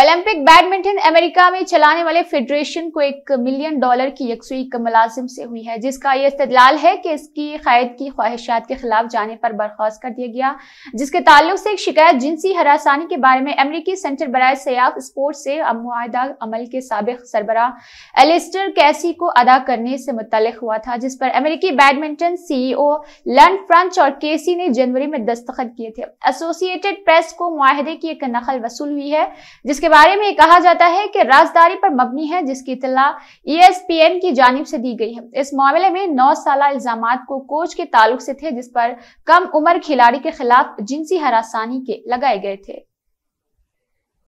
Olympic badminton America में चलाने वाले फेडरेशन को एक मिलियन डॉलर की यकसुई मुलाजिम से हुई है जिसका यह इस्तलाल है कि इसकी कैद की ख्वाहिशात के खिलाफ जाने पर बर्खास्त कर दिया गया जिसके ताल्लुक से एक शिकायत जिनसी हरासानी के बारे में अमेरिकी सेंटर बरए सयाफ स्पोर्ट्स से माहदा अमल के सबक सरबरा एलिस्टर कैसी को अदा करने से मुतल हुआ था जिस पर अमेरिकी बैडमिंटन सी ओ लन फ्रंच और केसी ने जनवरी में दस्तखत किए थे एसोसिएटेड प्रेस को माहदे की एक नकल वसूल हुई है जिसके इसके बारे में कहा जाता है कि राजदारी पर मबनी है जिसकी इतला ईएसपीएन e की जानिब से दी गई है इस मामले में नौ साल इल्जाम को कोच के ताल्लुक से थे जिस पर कम उम्र खिलाड़ी के खिलाफ जिनसी हरासानी के लगाए गए थे